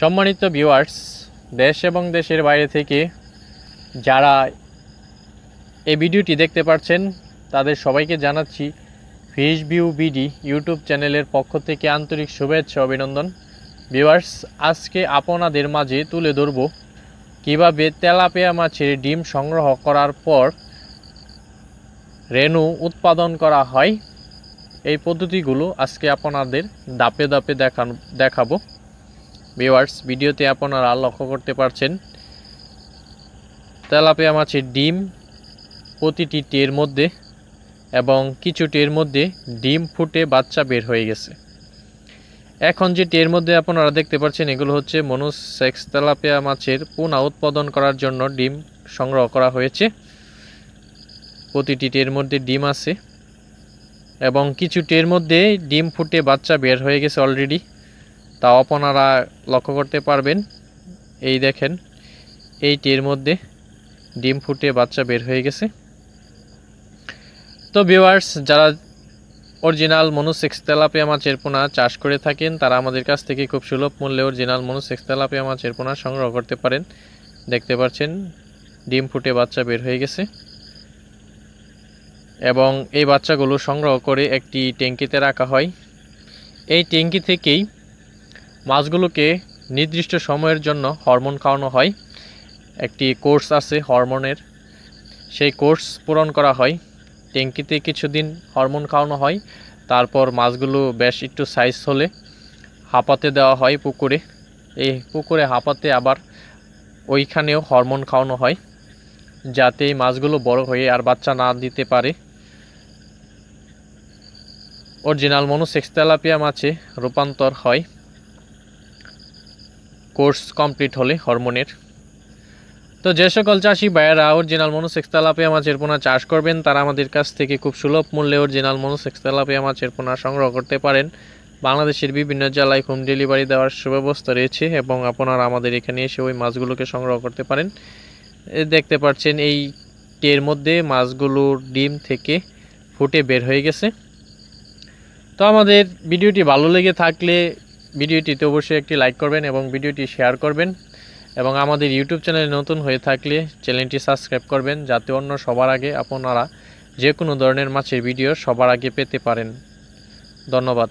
সম্মানিত ভিউয়ার্স দেশ এবং দেশের বাইরে থেকে যারা এই ভিডিওটি দেখতে পাচ্ছেন তাদের সবাইকে জানাচ্ছি ফিস ভিউ বিডি ইউটিউব চ্যানেলের পক্ষ থেকে আন্তরিক শুভেচ্ছা অভিনন্দন ভিউয়ার্স আজকে আপনাদের মাঝে তুলে ধরব কীভাবে তেলাপেয়া মাছের ডিম সংগ্রহ করার পর রেনু উৎপাদন করা হয় এই পদ্ধতিগুলো আজকে আপনাদের দাপে দাপে দেখানো দেখাবো ভিওয়ার্স ভিডিওতে আপনারা লক্ষ্য করতে পারছেন তেলাপিয়া মাছের ডিম প্রতিটি টের মধ্যে এবং কিছু টের মধ্যে ডিম ফুটে বাচ্চা বের হয়ে গেছে এখন যে টের মধ্যে আপনারা দেখতে পাচ্ছেন এগুলো হচ্ছে মনোসেক্স তেলাপিয়া মাছের পুনা উৎপাদন করার জন্য ডিম সংগ্রহ করা হয়েছে প্রতিটি টের মধ্যে ডিম আছে এবং কিছু টের মধ্যে ডিম ফুটে বাচ্চা বের হয়ে গেছে অলরেডি তাও আপনারা লক্ষ্য করতে পারবেন এই দেখেন এইটির মধ্যে ডিম ফুটে বাচ্চা বের হয়ে গেছে তো ভিউয়ার্স যারা অরিজিনাল মনুসেক্স তেলাপিয়া মাছের পোনা চাষ করে থাকেন তারা আমাদের কাছ থেকে খুব সুলভ মূল্যে অরিজিনাল মনুসেক্স তেলাপিয়া মাছের পোনা সংগ্রহ করতে পারেন দেখতে পাচ্ছেন ডিম ফুটে বাচ্চা বের হয়ে গেছে এবং এই বাচ্চাগুলো সংগ্রহ করে একটি ট্যাঙ্কিতে রাখা হয় এই ট্যাঙ্কি থেকেই মাছগুলোকে নির্দিষ্ট সময়ের জন্য হরমোন খাওয়ানো হয় একটি কোর্স আছে হরমোনের সেই কোর্স পূরণ করা হয় ট্যাঙ্কিতে কিছুদিন হরমোন খাওয়ানো হয় তারপর মাছগুলো বেশ একটু সাইজ হলে হাঁপাতে দেওয়া হয় পুকুরে এই পুকুরে হাঁপাতে আবার ওইখানেও হরমোন খাওয়ানো হয় যাতে এই মাছগুলো বড় হয়ে আর বাচ্চা না দিতে পারে অরিজিনাল মনোসেক্স মাছে রূপান্তর হয় কোর্স কমপ্লিট হলে হরমোনের তো যে সকল চাষি বায়েরা অরিজিনাল মনোসেক্স তেলাপিয়া মাছের পোনা চাষ করবেন তারা আমাদের কাছ থেকে খুব সুলভ মূল্যে অরিজিনাল মনোসেক্স তেলাপিয়া মাছের পোনা সংগ্রহ করতে পারেন বাংলাদেশের বিভিন্ন জেলায় হোম ডেলিভারি দেওয়ার সুব্যবস্থা রয়েছে এবং আপনারা আমাদের এখানে এসে ওই মাছগুলোকে সংগ্রহ করতে পারেন দেখতে পাচ্ছেন এই টের মধ্যে মাছগুলোর ডিম থেকে ফুটে বের হয়ে গেছে তো আমাদের ভিডিওটি ভালো লেগে থাকলে ভিডিওটিতে অবশ্যই একটি লাইক করবেন এবং ভিডিওটি শেয়ার করবেন এবং আমাদের ইউটিউব চ্যানেলে নতুন হয়ে থাকলে চ্যানেলটি সাবস্ক্রাইব করবেন যাতে অন্য সবার আগে আপনারা যে কোনো ধরনের মাছের ভিডিও সবার আগে পেতে পারেন ধন্যবাদ